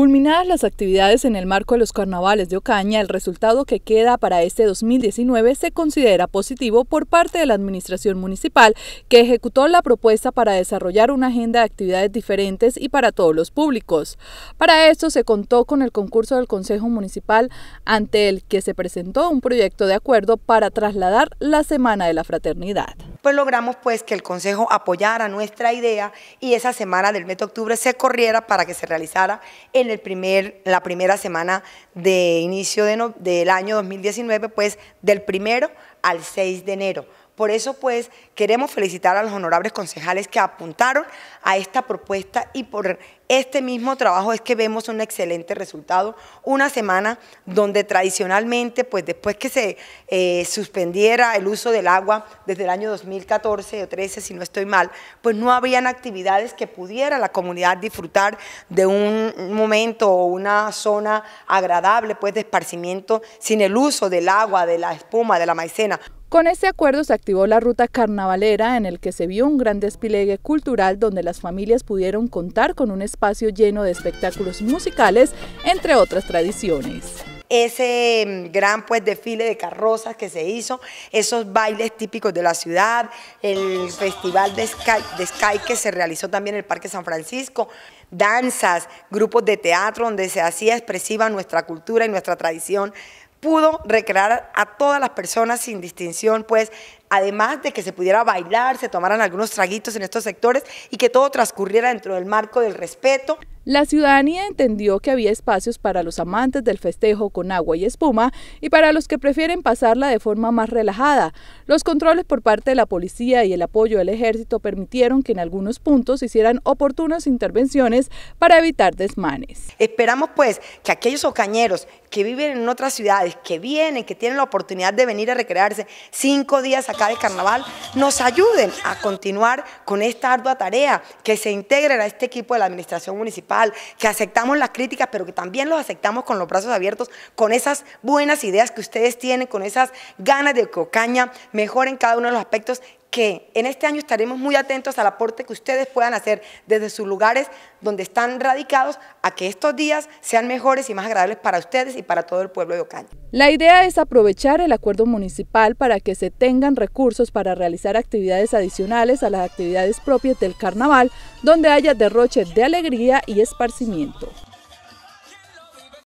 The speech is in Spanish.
Culminadas las actividades en el marco de los carnavales de Ocaña, el resultado que queda para este 2019 se considera positivo por parte de la Administración Municipal, que ejecutó la propuesta para desarrollar una agenda de actividades diferentes y para todos los públicos. Para esto se contó con el concurso del Consejo Municipal, ante el que se presentó un proyecto de acuerdo para trasladar la Semana de la Fraternidad pues logramos pues que el Consejo apoyara nuestra idea y esa semana del mes de octubre se corriera para que se realizara en el primer, la primera semana de inicio del año 2019, pues del primero al 6 de enero por eso, pues, queremos felicitar a los honorables concejales que apuntaron a esta propuesta y por este mismo trabajo es que vemos un excelente resultado. Una semana donde tradicionalmente, pues después que se eh, suspendiera el uso del agua desde el año 2014 o 13, si no estoy mal, pues no habían actividades que pudiera la comunidad disfrutar de un momento o una zona agradable, pues de esparcimiento sin el uso del agua, de la espuma, de la maicena. Con este acuerdo se activó la ruta carnavalera en el que se vio un gran despliegue cultural donde las familias pudieron contar con un espacio lleno de espectáculos musicales, entre otras tradiciones ese mm, gran pues desfile de carrozas que se hizo, esos bailes típicos de la ciudad, el festival de de Sky que se realizó también en el Parque San Francisco, danzas, grupos de teatro donde se hacía expresiva nuestra cultura y nuestra tradición pudo recrear a todas las personas sin distinción, pues además de que se pudiera bailar, se tomaran algunos traguitos en estos sectores y que todo transcurriera dentro del marco del respeto. La ciudadanía entendió que había espacios para los amantes del festejo con agua y espuma y para los que prefieren pasarla de forma más relajada. Los controles por parte de la policía y el apoyo del ejército permitieron que en algunos puntos hicieran oportunas intervenciones para evitar desmanes. Esperamos pues que aquellos ocañeros que viven en otras ciudades, que vienen, que tienen la oportunidad de venir a recrearse cinco días acá del carnaval, nos ayuden a continuar con esta ardua tarea, que se integren a este equipo de la administración municipal que aceptamos las críticas, pero que también los aceptamos con los brazos abiertos, con esas buenas ideas que ustedes tienen, con esas ganas de cocaña mejor en cada uno de los aspectos que en este año estaremos muy atentos al aporte que ustedes puedan hacer desde sus lugares donde están radicados a que estos días sean mejores y más agradables para ustedes y para todo el pueblo de Ocaña. La idea es aprovechar el acuerdo municipal para que se tengan recursos para realizar actividades adicionales a las actividades propias del carnaval, donde haya derroche de alegría y esparcimiento.